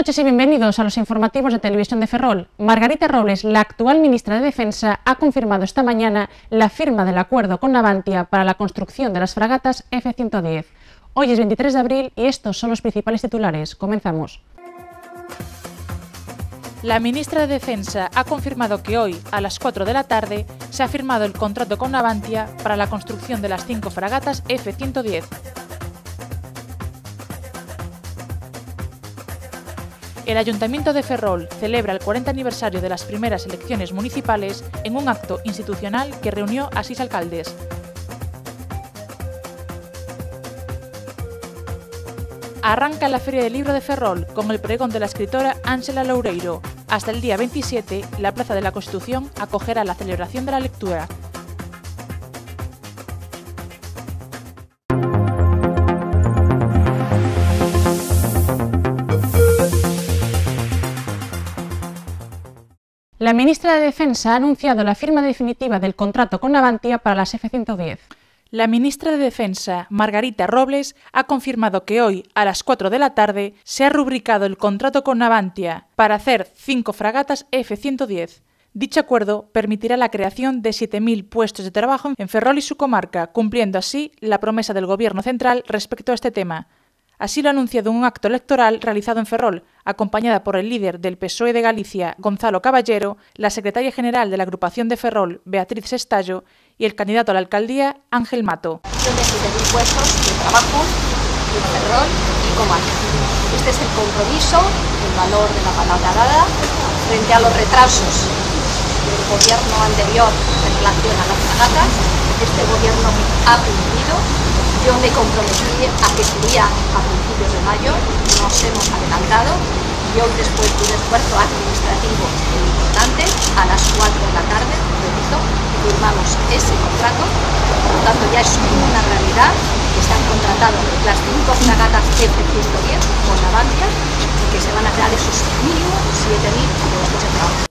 noches y bienvenidos a los informativos de Televisión de Ferrol. Margarita Robles, la actual ministra de Defensa, ha confirmado esta mañana la firma del acuerdo con Navantia para la construcción de las fragatas F-110. Hoy es 23 de abril y estos son los principales titulares. Comenzamos. La ministra de Defensa ha confirmado que hoy, a las 4 de la tarde, se ha firmado el contrato con Navantia para la construcción de las 5 fragatas F-110, el Ayuntamiento de Ferrol celebra el 40 aniversario de las primeras elecciones municipales en un acto institucional que reunió a seis alcaldes. Arranca la Feria del Libro de Ferrol con el pregón de la escritora Ángela Loureiro. Hasta el día 27, la Plaza de la Constitución acogerá la celebración de la lectura ministra de Defensa ha anunciado la firma definitiva del contrato con Navantia para las F-110. La ministra de Defensa, Margarita Robles, ha confirmado que hoy, a las 4 de la tarde, se ha rubricado el contrato con Navantia para hacer cinco fragatas F-110. Dicho acuerdo permitirá la creación de 7.000 puestos de trabajo en Ferrol y su comarca, cumpliendo así la promesa del Gobierno central respecto a este tema. Así lo ha anunciado un acto electoral realizado en Ferrol, acompañada por el líder del PSOE de Galicia, Gonzalo Caballero, la secretaria general de la agrupación de Ferrol, Beatriz Estallo, y el candidato a la alcaldía, Ángel Mato. trabajo Ferrol y Este es el compromiso, el valor de la palabra dada frente a los retrasos del gobierno anterior en relación a las fragatas. Este gobierno ha cumplido yo me comprometí a que sería a principios de mayo, nos hemos adelantado. Yo después de un esfuerzo administrativo importante, a las 4 de la tarde, repito, firmamos ese contrato. Por lo tanto, ya es una realidad. que Están contratadas las 5 fragatas F-110 con banca y que se van a crear esos mínimos 7.000 puestos de trabajo.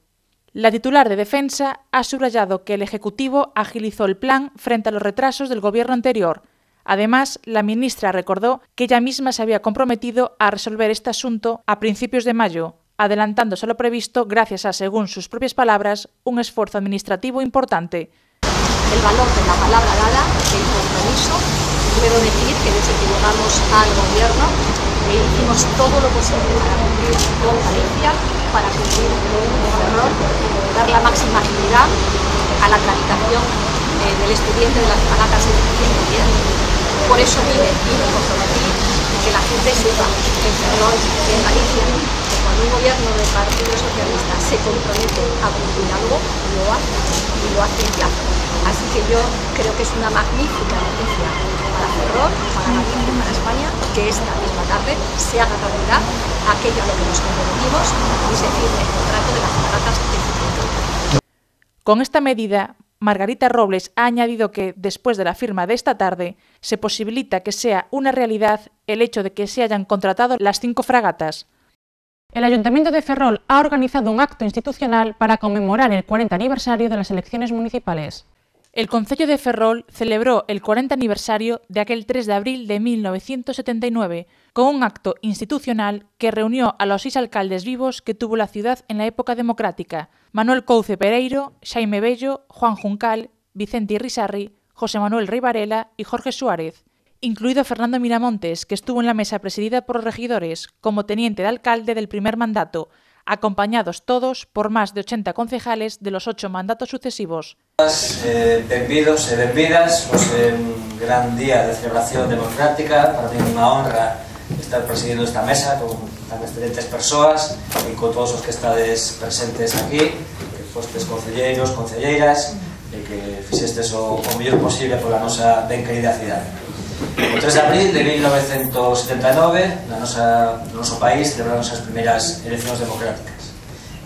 La titular de Defensa ha subrayado que el Ejecutivo agilizó el plan frente a los retrasos del gobierno anterior, Además, la ministra recordó que ella misma se había comprometido a resolver este asunto a principios de mayo, adelantándose a lo previsto gracias a, según sus propias palabras, un esfuerzo administrativo importante. El valor de la palabra dada, el compromiso, puedo decir que desequilibramos al gobierno que hicimos todo lo posible para cumplir con Galicia, para cumplir con error, dar la máxima agilidad a la tramitación eh, del estudiante de las palatas de por eso vine y me comprometí que la gente sepa en Ferrol, en Galicia, que cuando un gobierno del Partido Socialista se compromete a cumplir algo, lo hace y lo hace en Así que yo creo que es una magnífica noticia para Ferrol, para Galicia y para España que esta misma tarde se haga realidad aquello a lo que nos comprometimos y se firme el contrato de las cataratas de Con esta medida Margarita Robles ha añadido que, después de la firma de esta tarde, se posibilita que sea una realidad el hecho de que se hayan contratado las cinco fragatas. El Ayuntamiento de Ferrol ha organizado un acto institucional para conmemorar el 40 aniversario de las elecciones municipales. El Concello de Ferrol celebró el 40 aniversario de aquel 3 de abril de 1979 con un acto institucional que reunió a los seis alcaldes vivos que tuvo la ciudad en la época democrática, Manuel Couce Pereiro, Jaime Bello, Juan Juncal, Vicente Irrisarri... José Manuel Rivarela y Jorge Suárez, incluido Fernando Miramontes, que estuvo en la mesa presidida por los regidores como teniente de alcalde del primer mandato, acompañados todos por más de 80 concejales de los ocho mandatos sucesivos. Eh, bienvenidos y eh, bienvenidas, pues, un gran día de celebración democrática, para mí una honra estar presidiendo esta mesa con tan excelentes persoas e con todos os que estades presentes aquí, que fostes concelleiros, concelleiras, e que fixestes o, o mellor posible pola nosa ben querida cidade. O 3 de abril de 1979, na nosa, no noso país, celebraron as primeiras eleccións democráticas.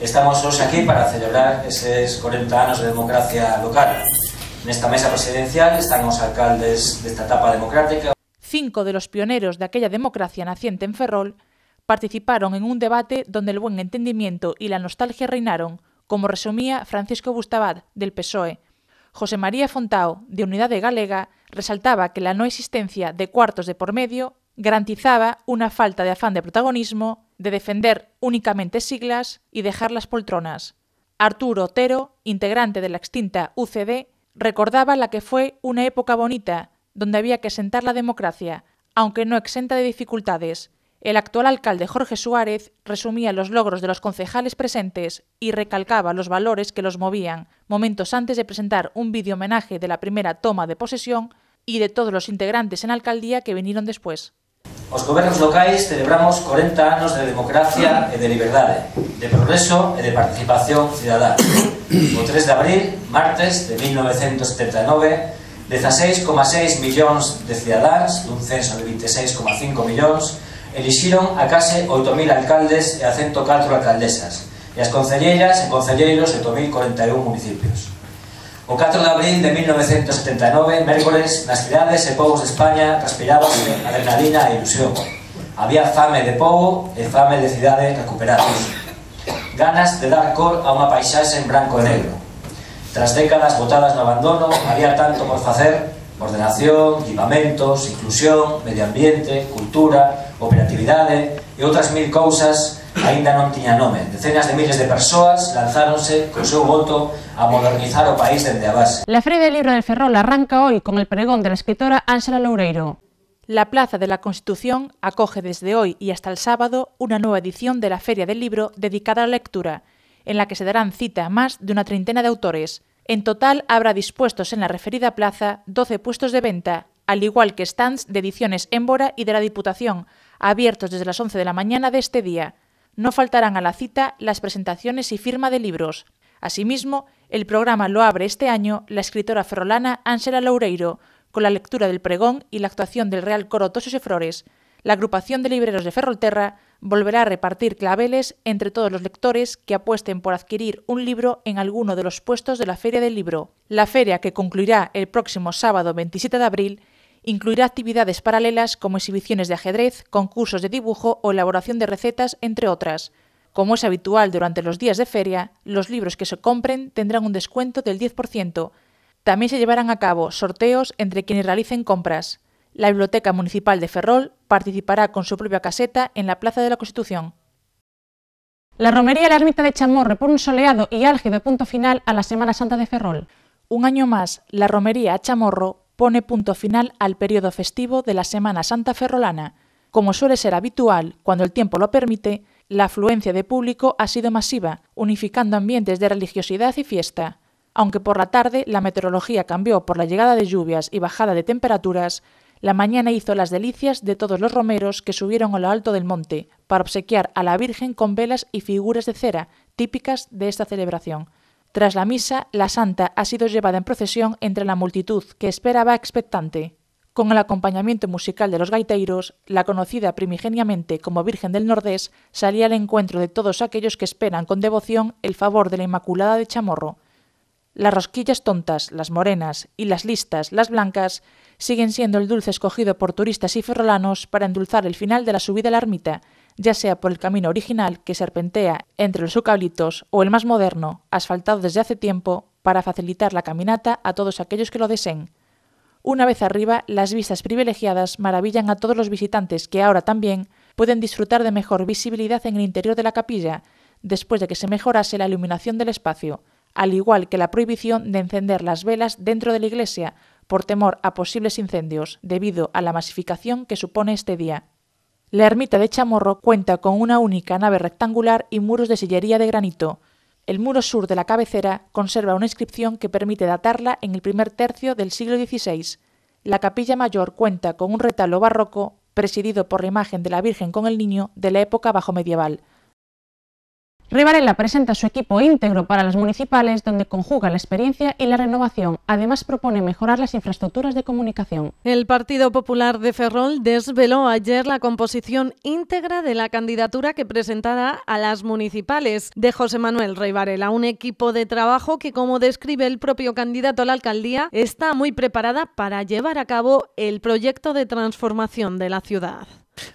Estamos hoxe aquí para celebrar eses 40 anos de democracia local, Nesta mesa presidencial están os alcaldes desta etapa democrática, cinco de los pioneros de aquella democracia naciente en Ferrol participaron en un debate donde el buen entendimiento y la nostalgia reinaron, como resumía Francisco Bustabat del PSOE. José María Fontao, de Unidad de Galega, resaltaba que la no existencia de cuartos de por medio garantizaba una falta de afán de protagonismo, de defender únicamente siglas y dejar las poltronas. Arturo Otero, integrante de la extinta UCD, recordaba la que fue una época bonita donde había que sentar la democracia, aunque no exenta de dificultades, el actual alcalde Jorge Suárez resumía los logros de los concejales presentes y recalcaba los valores que los movían, momentos antes de presentar un vídeo homenaje de la primera toma de posesión y de todos los integrantes en alcaldía que vinieron después. los gobiernos locales celebramos 40 años de democracia y e de libertad de progreso y e de participación ciudadana 3 de abril, martes de 1979, 16,6 millóns de cidadáns dun censo de 26,5 millóns elixiron a case 8.000 alcaldes e a 104 alcaldesas e as concelleiras e concelleiros 8.041 municipios. O 4 de abril de 1979, mércores, nas cidades e povos de España respirábase adrenalina e ilusión. Había fame de povo e fame de cidades recuperados. Ganas de dar cor a unha paisaxe en branco e negro Tras décadas botadas no abandono, había tanto por facer, ordenación, equipamentos, inclusión, medio ambiente, cultura, operatividade e outras mil cousas aínda non tiña nome. Decenas de miles de persoas lanzáronse co seu voto a modernizar o país dende a base. La Feria del Libro del Ferrol arranca hoy con el pregón de la escritora Ángela Loureiro. La Plaza de la Constitución acoge desde hoy y hasta el sábado una nueva edición de la Feria del Libro dedicada a la lectura, en la que se darán cita más de una treintena de autores. En total habrá dispuestos en la referida plaza 12 puestos de venta, al igual que stands de ediciones Émbora y de la Diputación, abiertos desde las 11 de la mañana de este día. No faltarán a la cita las presentaciones y firma de libros. Asimismo, el programa lo abre este año la escritora ferrolana Ángela Loureiro, con la lectura del pregón y la actuación del Real Coro Tosos y Flores. La agrupación de libreros de Ferrolterra volverá a repartir claveles entre todos los lectores que apuesten por adquirir un libro en alguno de los puestos de la Feria del Libro. La feria, que concluirá el próximo sábado 27 de abril, incluirá actividades paralelas como exhibiciones de ajedrez, concursos de dibujo o elaboración de recetas, entre otras. Como es habitual durante los días de feria, los libros que se compren tendrán un descuento del 10%. También se llevarán a cabo sorteos entre quienes realicen compras. La Biblioteca Municipal de Ferrol participará con su propia caseta en la Plaza de la Constitución. La romería de la ermita de Chamorro pone un soleado y álgido punto final a la Semana Santa de Ferrol. Un año más, la romería a Chamorro pone punto final al periodo festivo de la Semana Santa ferrolana. Como suele ser habitual, cuando el tiempo lo permite, la afluencia de público ha sido masiva, unificando ambientes de religiosidad y fiesta. Aunque por la tarde la meteorología cambió por la llegada de lluvias y bajada de temperaturas, la mañana hizo las delicias de todos los romeros que subieron a lo alto del monte para obsequiar a la Virgen con velas y figuras de cera típicas de esta celebración. Tras la misa, la santa ha sido llevada en procesión entre la multitud que esperaba expectante. Con el acompañamiento musical de los gaiteiros, la conocida primigeniamente como Virgen del Nordés salía al encuentro de todos aquellos que esperan con devoción el favor de la Inmaculada de Chamorro. Las rosquillas tontas, las morenas y las listas, las blancas, siguen siendo el dulce escogido por turistas y ferrolanos para endulzar el final de la subida a la ermita, ya sea por el camino original que serpentea entre los sucablitos o el más moderno, asfaltado desde hace tiempo, para facilitar la caminata a todos aquellos que lo deseen. Una vez arriba, las vistas privilegiadas maravillan a todos los visitantes que ahora también pueden disfrutar de mejor visibilidad en el interior de la capilla, después de que se mejorase la iluminación del espacio, al igual que la prohibición de encender las velas dentro de la iglesia por temor a posibles incendios debido a la masificación que supone este día. La ermita de Chamorro cuenta con una única nave rectangular y muros de sillería de granito. El muro sur de la cabecera conserva una inscripción que permite datarla en el primer tercio del siglo XVI. La capilla mayor cuenta con un retalo barroco presidido por la imagen de la Virgen con el Niño de la época bajo medieval. Rivarela presenta su equipo íntegro para las municipales, donde conjuga la experiencia y la renovación. Además, propone mejorar las infraestructuras de comunicación. El Partido Popular de Ferrol desveló ayer la composición íntegra de la candidatura que presentará a las municipales de José Manuel Rivarela, un equipo de trabajo que, como describe el propio candidato a la alcaldía, está muy preparada para llevar a cabo el proyecto de transformación de la ciudad.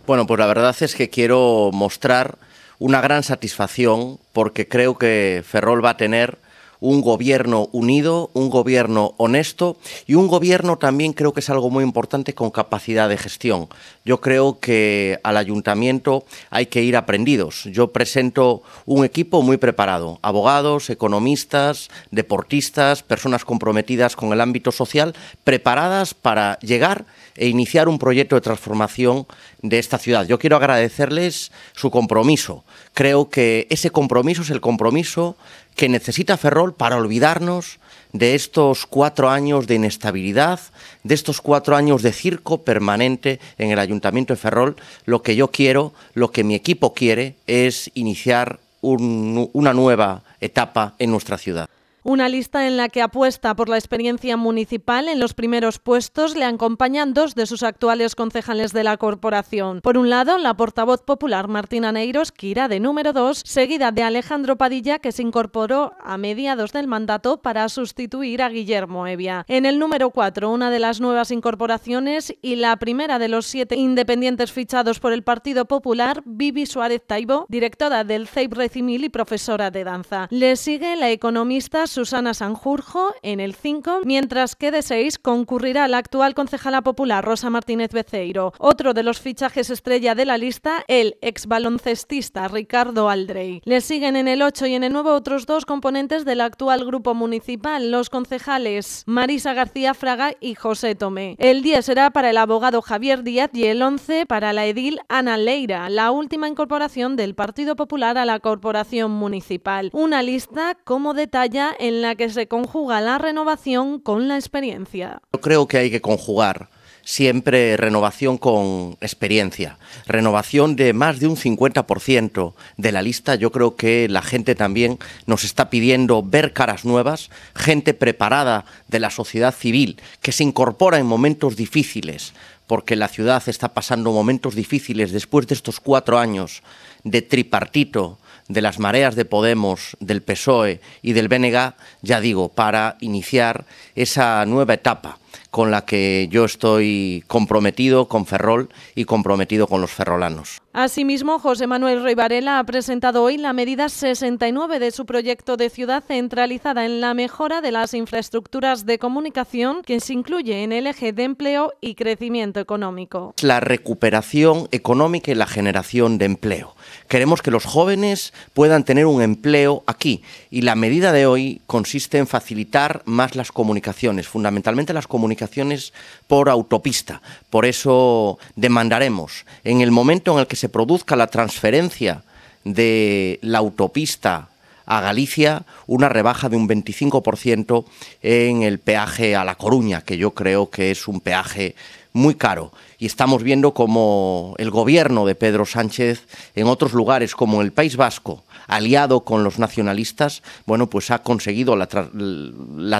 Bueno, pues la verdad es que quiero mostrar una gran satisfacción porque creo que Ferrol va a tener un gobierno unido, un gobierno honesto y un gobierno también creo que es algo muy importante con capacidad de gestión. Yo creo que al ayuntamiento hay que ir aprendidos. Yo presento un equipo muy preparado, abogados, economistas, deportistas, personas comprometidas con el ámbito social, preparadas para llegar e iniciar un proyecto de transformación de esta ciudad. Yo quiero agradecerles su compromiso. Creo que ese compromiso es el compromiso que necesita Ferrol para olvidarnos de estos cuatro años de inestabilidad, de estos cuatro años de circo permanente en el Ayuntamiento de Ferrol. Lo que yo quiero, lo que mi equipo quiere, es iniciar una nueva etapa en nuestra ciudad. Una lista en la que apuesta por la experiencia municipal en los primeros puestos le acompañan dos de sus actuales concejales de la corporación. Por un lado, la portavoz popular Martina Neiros, que irá de número 2, seguida de Alejandro Padilla, que se incorporó a mediados del mandato para sustituir a Guillermo Evia. En el número 4, una de las nuevas incorporaciones y la primera de los siete independientes fichados por el Partido Popular, Vivi Suárez Taibo, directora del CEIP Recimil y profesora de danza. Le sigue la economista Susana Sanjurjo en el 5, mientras que de 6 concurrirá la actual concejala popular Rosa Martínez Beceiro. Otro de los fichajes estrella de la lista, el ex baloncestista Ricardo Aldrey. Le siguen en el 8 y en el 9 otros dos componentes del actual grupo municipal, los concejales Marisa García Fraga y José Tomé. El 10 será para el abogado Javier Díaz y el 11 para la edil Ana Leira, la última incorporación del Partido Popular a la corporación municipal. Una lista como detalla en en la que se conjuga la renovación con la experiencia. Yo creo que hay que conjugar siempre renovación con experiencia, renovación de más de un 50% de la lista. Yo creo que la gente también nos está pidiendo ver caras nuevas, gente preparada de la sociedad civil que se incorpora en momentos difíciles, porque la ciudad está pasando momentos difíciles después de estos cuatro años de tripartito de las mareas de Podemos, del PSOE y del BNG, ya digo, para iniciar esa nueva etapa con la que yo estoy comprometido con Ferrol y comprometido con los ferrolanos. Asimismo, José Manuel Roy Varela ha presentado hoy la medida 69 de su proyecto de ciudad centralizada en la mejora de las infraestructuras de comunicación que se incluye en el eje de empleo y crecimiento económico. La recuperación económica y la generación de empleo. Queremos que los jóvenes puedan tener un empleo aquí y la medida de hoy consiste en facilitar más las comunicaciones, fundamentalmente las comunicaciones comunicaciones por autopista. Por eso demandaremos, en el momento en el que se produzca la transferencia de la autopista a Galicia, una rebaja de un 25% en el peaje a La Coruña, que yo creo que es un peaje muy caro y estamos viendo como el gobierno de Pedro Sánchez en otros lugares como el País Vasco, aliado con los nacionalistas, bueno, pues ha conseguido la,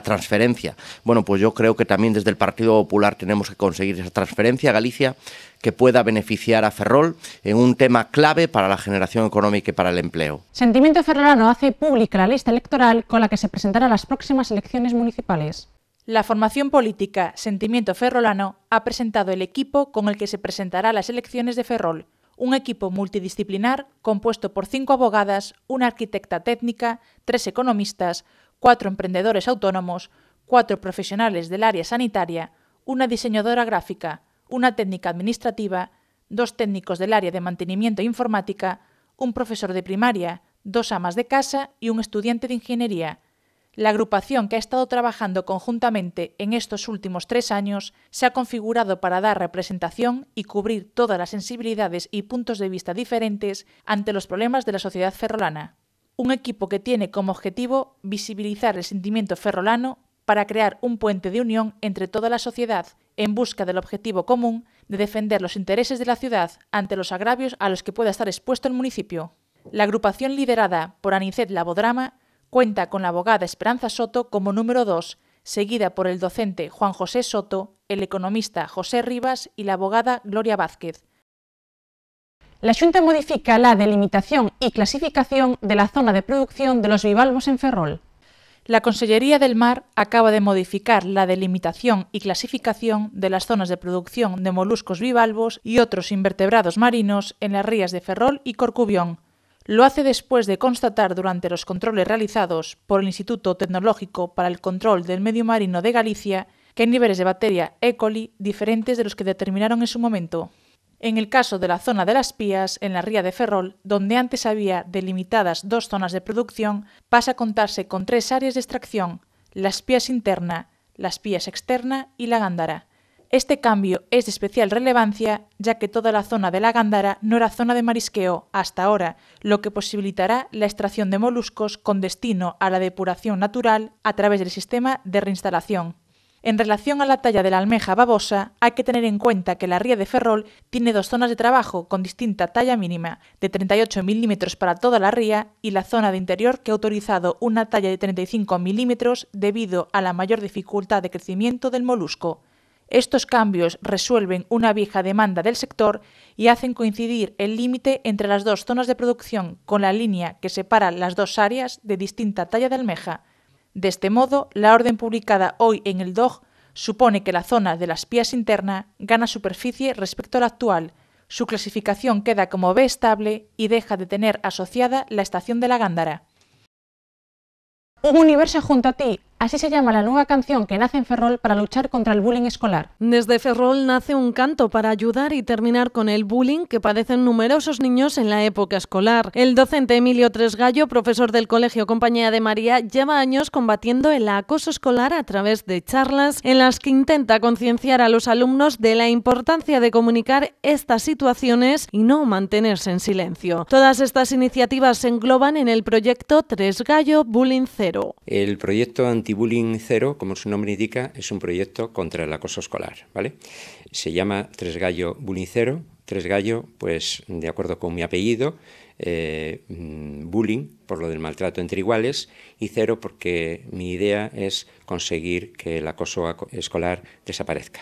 transferencia. Bueno, pues yo creo que también desde el Partido Popular tenemos que conseguir esa transferencia a Galicia que pueda beneficiar a Ferrol en un tema clave para la generación económica y para el empleo. Sentimiento Ferrolano hace pública la lista electoral con la que se presentará las próximas elecciones municipales. La formación política Sentimiento Ferrolano ha presentado el equipo con el que se presentará las elecciones de Ferrol, un equipo multidisciplinar compuesto por cinco abogadas, una arquitecta técnica, tres economistas, cuatro emprendedores autónomos, cuatro profesionales del área sanitaria, una diseñadora gráfica, una técnica administrativa, dos técnicos del área de mantenimiento e informática, un profesor de primaria, dos amas de casa y un estudiante de ingeniería la agrupación que ha estado trabajando conjuntamente en estos últimos tres años se ha configurado para dar representación y cubrir todas las sensibilidades y puntos de vista diferentes ante los problemas de la sociedad ferrolana. Un equipo que tiene como objetivo visibilizar el sentimiento ferrolano para crear un puente de unión entre toda la sociedad en busca del objetivo común de defender los intereses de la ciudad ante los agravios a los que pueda estar expuesto el municipio. La agrupación liderada por Anicet Labodrama cuenta con la abogada Esperanza Soto como número 2, seguida por el docente Juan José Soto, el economista José Rivas y la abogada Gloria Vázquez. La Junta modifica la delimitación y clasificación de la zona de producción de los bivalvos en Ferrol. La Consellería del Mar acaba de modificar la delimitación y clasificación de las zonas de producción de moluscos bivalvos y otros invertebrados marinos en las rías de Ferrol y Corcubión, lo hace después de constatar durante los controles realizados por el Instituto Tecnológico para el Control del Medio Marino de Galicia que hay niveles de bacteria E. coli diferentes de los que determinaron en su momento. En el caso de la zona de las Pías, en la ría de Ferrol, donde antes había delimitadas dos zonas de producción, pasa a contarse con tres áreas de extracción, las Pías interna, las Pías externa y la Gándara. Este cambio es de especial relevancia ya que toda la zona de la Gándara no era zona de marisqueo hasta ahora, lo que posibilitará la extracción de moluscos con destino a la depuración natural a través del sistema de reinstalación. En relación a la talla de la almeja babosa, hay que tener en cuenta que la ría de Ferrol tiene dos zonas de trabajo con distinta talla mínima, de 38 milímetros para toda la ría y la zona de interior que ha autorizado una talla de 35 milímetros debido a la mayor dificultad de crecimiento del molusco. Estos cambios resuelven una vieja demanda del sector y hacen coincidir el límite entre las dos zonas de producción con la línea que separa las dos áreas de distinta talla de almeja. De este modo, la orden publicada hoy en el DOG supone que la zona de las pías interna gana superficie respecto a la actual. Su clasificación queda como B estable y deja de tener asociada la estación de la Gándara. universo junto Así se llama la nueva canción que nace en Ferrol para luchar contra el bullying escolar. Desde Ferrol nace un canto para ayudar y terminar con el bullying que padecen numerosos niños en la época escolar. El docente Emilio Tresgallo, profesor del Colegio Compañía de María, lleva años combatiendo el acoso escolar a través de charlas en las que intenta concienciar a los alumnos de la importancia de comunicar estas situaciones y no mantenerse en silencio. Todas estas iniciativas se engloban en el proyecto Tresgallo Bullying Cero. El proyecto ...Anti-Bullying Cero, como su nombre indica, es un proyecto contra el acoso escolar. ¿vale? Se llama Tres Gallo Bullying Cero. Tres Gallo, pues de acuerdo con mi apellido, eh, mm, bullying por lo del maltrato entre iguales y cero porque mi idea es conseguir que el acoso escolar desaparezca.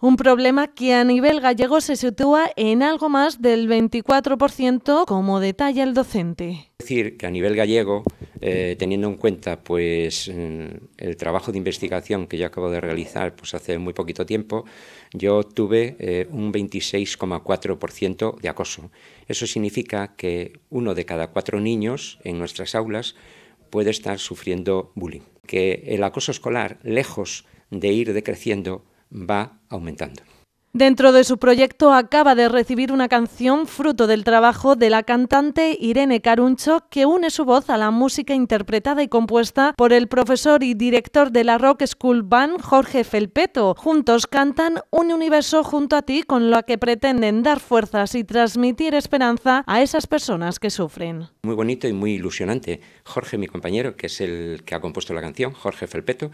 Un problema que a nivel gallego se sitúa en algo más del 24%, como detalla el docente. Es decir, que a nivel gallego eh, teniendo en cuenta pues mm, el trabajo de investigación que yo acabo de realizar pues hace muy poquito tiempo, yo tuve eh, un 26,4% de acoso. Eso significa que uno de cada cuatro niños en nuestras aulas puede estar sufriendo bullying. Que el acoso escolar, lejos de ir decreciendo, va aumentando. Dentro de su proyecto acaba de recibir una canción fruto del trabajo de la cantante Irene Caruncho que une su voz a la música interpretada y compuesta por el profesor y director de la Rock School Band Jorge Felpeto. Juntos cantan Un universo junto a ti con lo que pretenden dar fuerzas y transmitir esperanza a esas personas que sufren. Muy bonito y muy ilusionante. Jorge, mi compañero, que es el que ha compuesto la canción, Jorge Felpeto,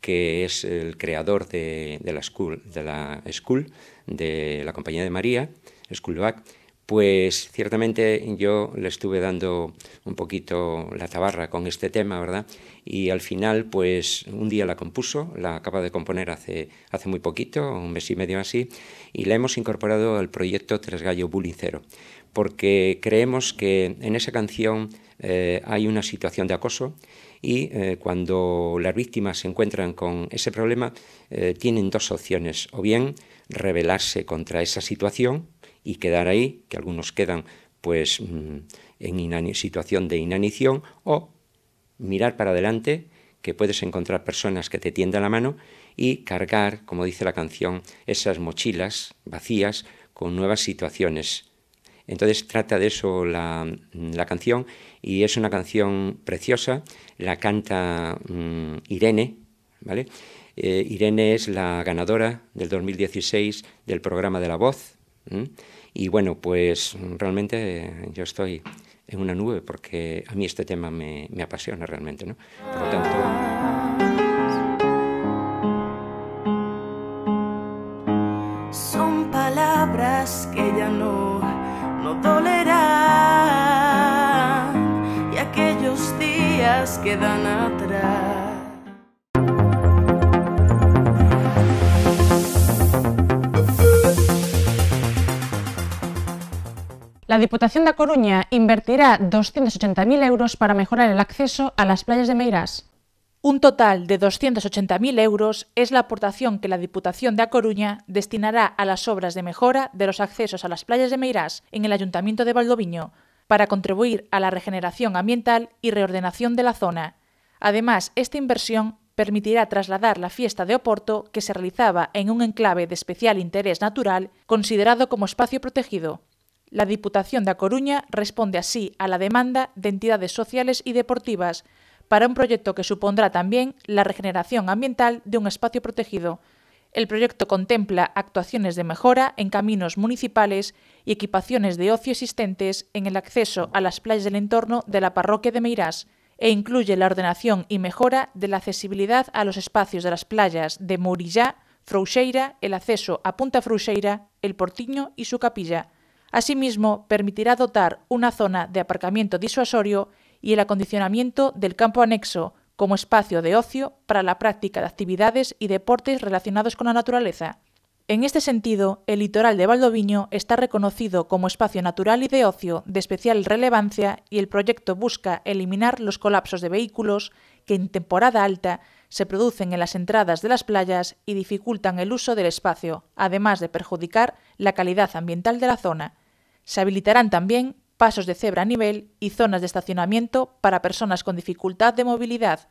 que es el creador de, la, school, de la School, de la Compañía de María, Schoolback, pues ciertamente yo le estuve dando un poquito la tabarra con este tema, ¿verdad? Y al final, pues un día la compuso, la acaba de componer hace, hace muy poquito, un mes y medio así, y la hemos incorporado al proyecto Tres Gallo Bullying porque creemos que en esa canción eh, hay una situación de acoso y eh, cuando las víctimas se encuentran con ese problema eh, tienen dos opciones, o bien rebelarse contra esa situación y quedar ahí, que algunos quedan pues mm, en situación de inanición, o mirar para adelante, que puedes encontrar personas que te tiendan la mano y cargar, como dice la canción, esas mochilas vacías con nuevas situaciones entonces trata de eso la, canción y es una canción preciosa, la canta mm, Irene, ¿vale? Eh, Irene es la ganadora del 2016 del programa de La Voz y bueno, pues realmente eh, yo estoy en una nube porque a mí este tema me, me apasiona realmente, ¿no? Por lo tanto... quedan atrás. La Diputación de Coruña invertirá 280.000 euros para mejorar el acceso a las playas de Meirás. Un total de 280.000 euros es la aportación que la Diputación de A Coruña destinará a las obras de mejora de los accesos a las playas de Meirás en el Ayuntamiento de Valdoviño, para contribuir a la regeneración ambiental y reordenación de la zona. Además, esta inversión permitirá trasladar la fiesta de Oporto, que se realizaba en un enclave de especial interés natural, considerado como espacio protegido. La Diputación de Coruña responde así a la demanda de entidades sociales y deportivas para un proyecto que supondrá también la regeneración ambiental de un espacio protegido, el proyecto contempla actuaciones de mejora en caminos municipales y equipaciones de ocio existentes en el acceso a las playas del entorno de la parroquia de Meirás e incluye la ordenación y mejora de la accesibilidad a los espacios de las playas de Murillá, Frouxeira, el acceso a Punta Frouxeira, el Portiño y su capilla. Asimismo, permitirá dotar una zona de aparcamiento disuasorio y el acondicionamiento del campo anexo como espacio de ocio para la práctica de actividades y deportes relacionados con la naturaleza. En este sentido, el litoral de Valdoviño está reconocido como espacio natural y de ocio de especial relevancia y el proyecto busca eliminar los colapsos de vehículos que en temporada alta se producen en las entradas de las playas y dificultan el uso del espacio, además de perjudicar la calidad ambiental de la zona. Se habilitarán también pasos de cebra a nivel y zonas de estacionamiento para personas con dificultad de movilidad.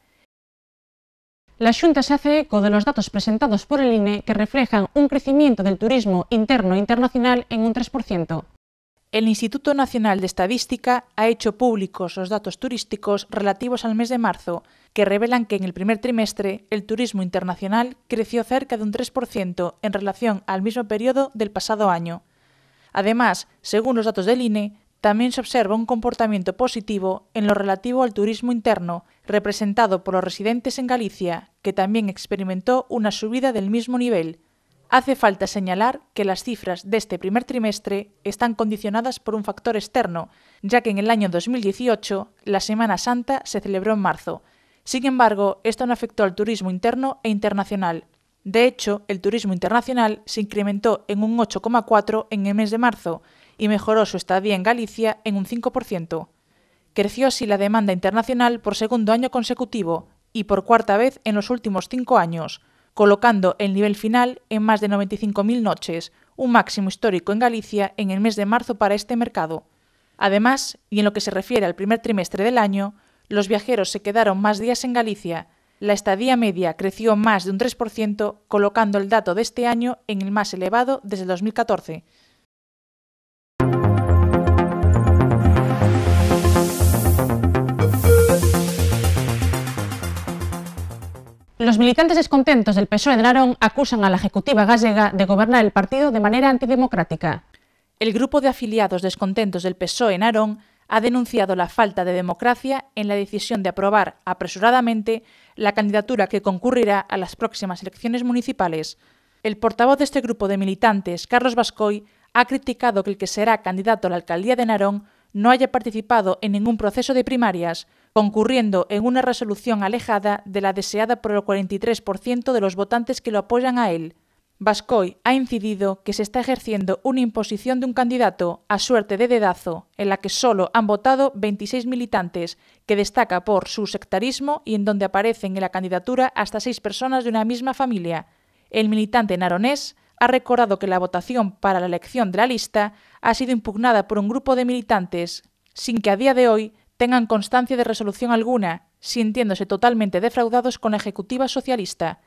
La Junta se hace eco de los datos presentados por el INE que reflejan un crecimiento del turismo interno e internacional en un 3%. El Instituto Nacional de Estadística ha hecho públicos los datos turísticos relativos al mes de marzo, que revelan que en el primer trimestre el turismo internacional creció cerca de un 3% en relación al mismo periodo del pasado año. Además, según los datos del INE, también se observa un comportamiento positivo en lo relativo al turismo interno, representado por los residentes en Galicia, que también experimentó una subida del mismo nivel. Hace falta señalar que las cifras de este primer trimestre están condicionadas por un factor externo, ya que en el año 2018 la Semana Santa se celebró en marzo. Sin embargo, esto no afectó al turismo interno e internacional. De hecho, el turismo internacional se incrementó en un 8,4 en el mes de marzo, y mejoró su estadía en Galicia en un 5%. Creció así la demanda internacional por segundo año consecutivo y por cuarta vez en los últimos cinco años, colocando el nivel final en más de 95.000 noches, un máximo histórico en Galicia en el mes de marzo para este mercado. Además, y en lo que se refiere al primer trimestre del año, los viajeros se quedaron más días en Galicia. La estadía media creció más de un 3%, colocando el dato de este año en el más elevado desde 2014. Los militantes descontentos del PSOE de Narón acusan a la Ejecutiva gallega de gobernar el partido de manera antidemocrática. El grupo de afiliados descontentos del PSOE en Narón ha denunciado la falta de democracia en la decisión de aprobar apresuradamente la candidatura que concurrirá a las próximas elecciones municipales. El portavoz de este grupo de militantes, Carlos Bascoy, ha criticado que el que será candidato a la alcaldía de Narón no haya participado en ningún proceso de primarias, concurriendo en una resolución alejada de la deseada por el 43% de los votantes que lo apoyan a él. Bascoy ha incidido que se está ejerciendo una imposición de un candidato a suerte de dedazo, en la que solo han votado 26 militantes, que destaca por su sectarismo y en donde aparecen en la candidatura hasta seis personas de una misma familia. El militante naronés ha recordado que la votación para la elección de la lista ha sido impugnada por un grupo de militantes, sin que a día de hoy tengan constancia de resolución alguna, sintiéndose totalmente defraudados con la ejecutiva socialista.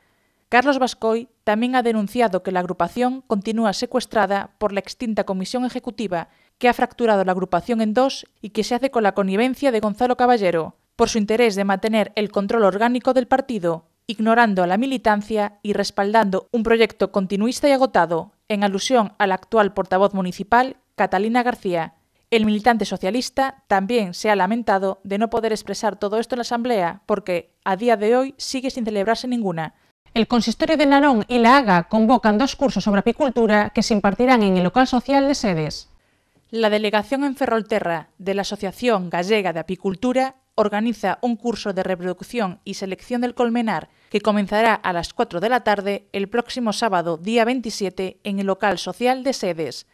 Carlos Bascoy también ha denunciado que la agrupación continúa secuestrada por la extinta comisión ejecutiva, que ha fracturado la agrupación en dos y que se hace con la connivencia de Gonzalo Caballero, por su interés de mantener el control orgánico del partido, ignorando a la militancia y respaldando un proyecto continuista y agotado, en alusión a la actual portavoz municipal, Catalina García. El militante socialista también se ha lamentado de no poder expresar todo esto en la Asamblea, porque a día de hoy sigue sin celebrarse ninguna. El consistorio de Narón y la Haga convocan dos cursos sobre apicultura que se impartirán en el local social de sedes. La delegación en Ferrolterra de la Asociación Gallega de Apicultura organiza un curso de reproducción y selección del colmenar que comenzará a las 4 de la tarde el próximo sábado, día 27, en el local social de sedes.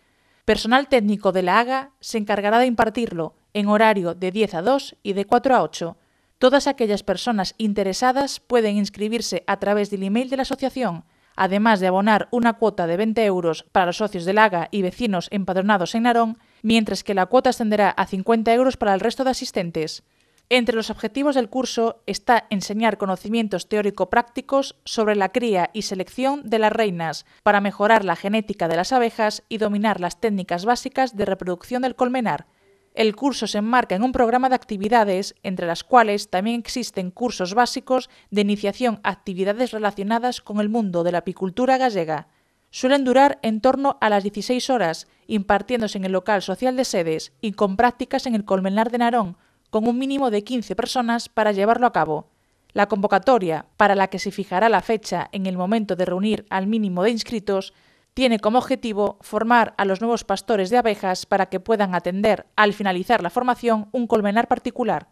Personal técnico de la AGA se encargará de impartirlo en horario de 10 a 2 y de 4 a 8. Todas aquellas personas interesadas pueden inscribirse a través del email de la asociación, además de abonar una cuota de 20 euros para los socios de la AGA y vecinos empadronados en Narón, mientras que la cuota ascenderá a 50 euros para el resto de asistentes. Entre los objetivos del curso está enseñar conocimientos teórico-prácticos sobre la cría y selección de las reinas para mejorar la genética de las abejas y dominar las técnicas básicas de reproducción del colmenar. El curso se enmarca en un programa de actividades, entre las cuales también existen cursos básicos de iniciación a actividades relacionadas con el mundo de la apicultura gallega. Suelen durar en torno a las 16 horas, impartiéndose en el local social de sedes y con prácticas en el colmenar de Narón, con un mínimo de 15 personas para llevarlo a cabo. La convocatoria, para la que se fijará la fecha en el momento de reunir al mínimo de inscritos, tiene como objetivo formar a los nuevos pastores de abejas para que puedan atender, al finalizar la formación, un colmenar particular.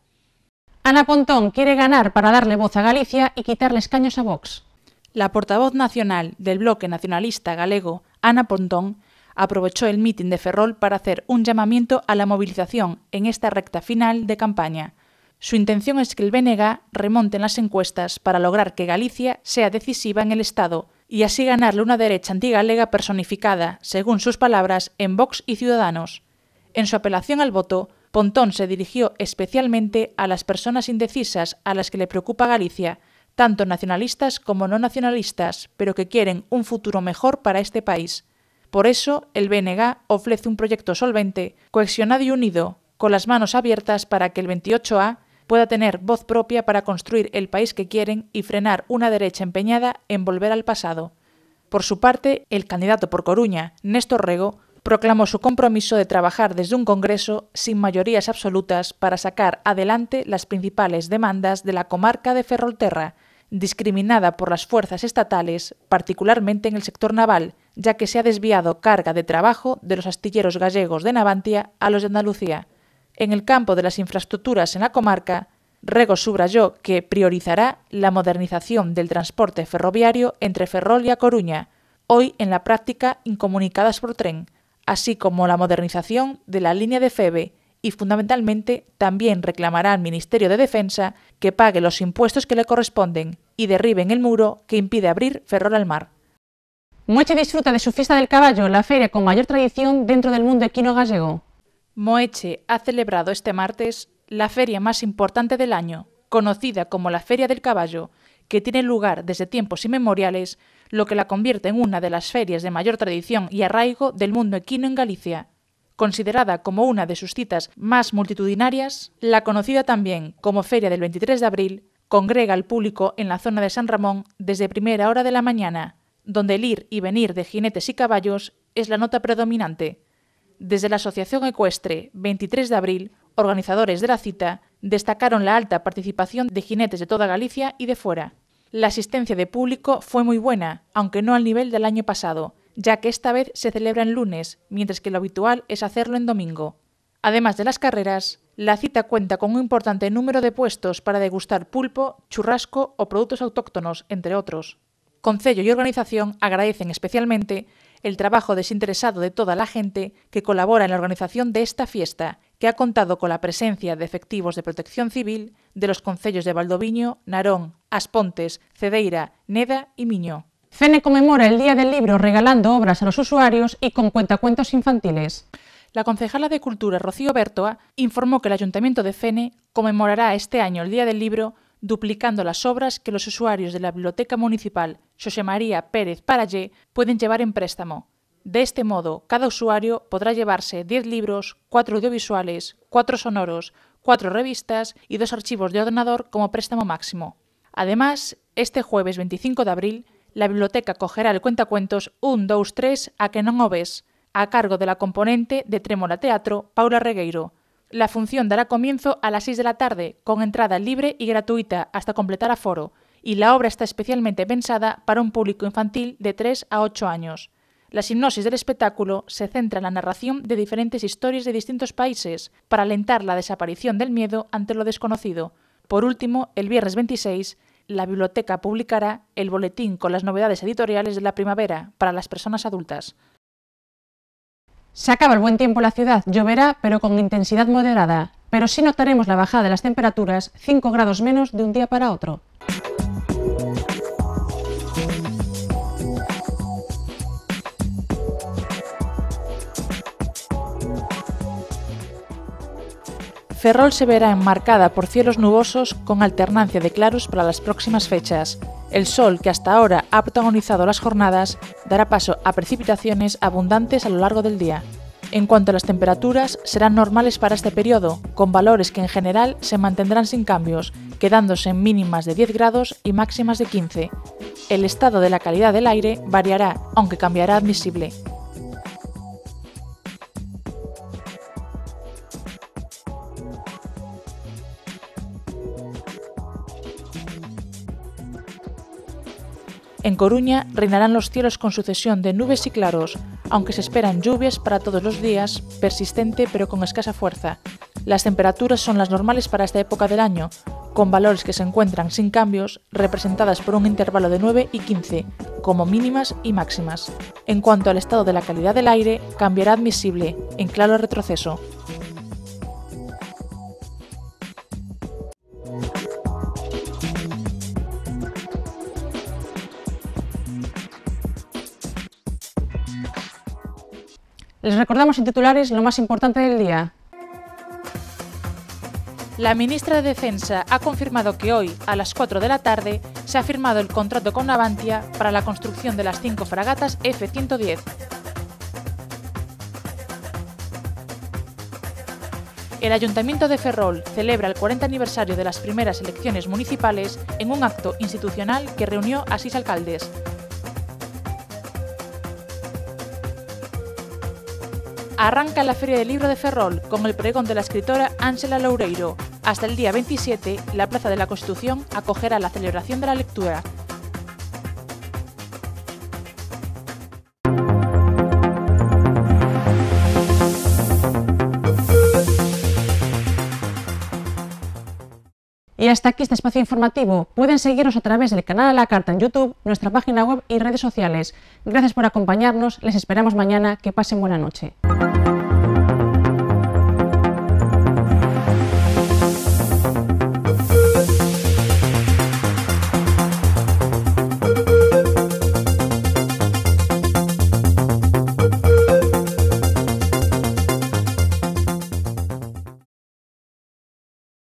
Ana Pontón quiere ganar para darle voz a Galicia y quitarle escaños a Vox. La portavoz nacional del bloque nacionalista galego, Ana Pontón, aprovechó el mitin de Ferrol para hacer un llamamiento a la movilización en esta recta final de campaña. Su intención es que el BNG remonte en las encuestas para lograr que Galicia sea decisiva en el Estado y así ganarle una derecha antigalega personificada, según sus palabras, en Vox y Ciudadanos. En su apelación al voto, Pontón se dirigió especialmente a las personas indecisas a las que le preocupa Galicia, tanto nacionalistas como no nacionalistas, pero que quieren un futuro mejor para este país. Por eso, el BNG ofrece un proyecto solvente, cohesionado y unido, con las manos abiertas para que el 28A pueda tener voz propia para construir el país que quieren y frenar una derecha empeñada en volver al pasado. Por su parte, el candidato por Coruña, Néstor Rego, proclamó su compromiso de trabajar desde un Congreso sin mayorías absolutas para sacar adelante las principales demandas de la comarca de Ferrolterra, discriminada por las fuerzas estatales, particularmente en el sector naval, ya que se ha desviado carga de trabajo de los astilleros gallegos de Navantia a los de Andalucía. En el campo de las infraestructuras en la comarca, Rego subrayó que priorizará la modernización del transporte ferroviario entre Ferrol y A Coruña, hoy en la práctica incomunicadas por tren, así como la modernización de la línea de FEBE y fundamentalmente también reclamará al Ministerio de Defensa que pague los impuestos que le corresponden y derriben el muro que impide abrir Ferrol al mar. Moeche disfruta de su fiesta del caballo, la feria con mayor tradición dentro del mundo equino gallego. Moeche ha celebrado este martes la feria más importante del año, conocida como la Feria del Caballo, que tiene lugar desde tiempos inmemoriales, lo que la convierte en una de las ferias de mayor tradición y arraigo del mundo equino en Galicia. Considerada como una de sus citas más multitudinarias, la conocida también como Feria del 23 de Abril congrega al público en la zona de San Ramón desde primera hora de la mañana donde el ir y venir de jinetes y caballos es la nota predominante. Desde la Asociación Ecuestre, 23 de abril, organizadores de la cita destacaron la alta participación de jinetes de toda Galicia y de fuera. La asistencia de público fue muy buena, aunque no al nivel del año pasado, ya que esta vez se celebra en lunes, mientras que lo habitual es hacerlo en domingo. Además de las carreras, la cita cuenta con un importante número de puestos para degustar pulpo, churrasco o productos autóctonos, entre otros. Concello y organización agradecen especialmente el trabajo desinteresado de toda la gente que colabora en la organización de esta fiesta, que ha contado con la presencia de efectivos de protección civil de los concellos de Valdoviño, Narón, Aspontes, Cedeira, Neda y Miño. CENE e conmemora el Día del Libro regalando obras a los usuarios y con cuentacuentos infantiles. La concejala de Cultura, Rocío Bertoa, informó que el Ayuntamiento de CENE e conmemorará este año el Día del Libro duplicando las obras que los usuarios de la Biblioteca Municipal José María Pérez Parallé pueden llevar en préstamo. De este modo, cada usuario podrá llevarse 10 libros, 4 audiovisuales, 4 sonoros, 4 revistas y 2 archivos de ordenador como préstamo máximo. Además, este jueves 25 de abril, la biblioteca cogerá el cuentacuentos 1, 2, 3 a que no o ves, a cargo de la componente de Trémola Teatro Paula Regueiro, la función dará comienzo a las 6 de la tarde, con entrada libre y gratuita hasta completar aforo, y la obra está especialmente pensada para un público infantil de 3 a 8 años. La hipnosis del espectáculo se centra en la narración de diferentes historias de distintos países para alentar la desaparición del miedo ante lo desconocido. Por último, el viernes 26, la biblioteca publicará el boletín con las novedades editoriales de la primavera para las personas adultas. Se acaba el buen tiempo la ciudad, lloverá pero con intensidad moderada, pero sí notaremos la bajada de las temperaturas, 5 grados menos de un día para otro. Ferrol se verá enmarcada por cielos nubosos con alternancia de claros para las próximas fechas. El sol, que hasta ahora ha protagonizado las jornadas, dará paso a precipitaciones abundantes a lo largo del día. En cuanto a las temperaturas, serán normales para este periodo, con valores que en general se mantendrán sin cambios, quedándose en mínimas de 10 grados y máximas de 15. El estado de la calidad del aire variará, aunque cambiará admisible. En Coruña reinarán los cielos con sucesión de nubes y claros, aunque se esperan lluvias para todos los días, persistente pero con escasa fuerza. Las temperaturas son las normales para esta época del año, con valores que se encuentran sin cambios, representadas por un intervalo de 9 y 15, como mínimas y máximas. En cuanto al estado de la calidad del aire, cambiará admisible, en claro retroceso, Les recordamos en titulares lo más importante del día. La ministra de Defensa ha confirmado que hoy, a las 4 de la tarde, se ha firmado el contrato con Navantia para la construcción de las cinco fragatas F-110. El Ayuntamiento de Ferrol celebra el 40 aniversario de las primeras elecciones municipales en un acto institucional que reunió a seis alcaldes. arranca la Feria del Libro de Ferrol con el pregón de la escritora Ángela Loureiro. Hasta el día 27, la Plaza de la Constitución acogerá la celebración de la lectura. Y hasta aquí este espacio informativo. Pueden seguirnos a través del canal A la Carta en YouTube, nuestra página web y redes sociales. Gracias por acompañarnos. Les esperamos mañana. Que pasen buena noche.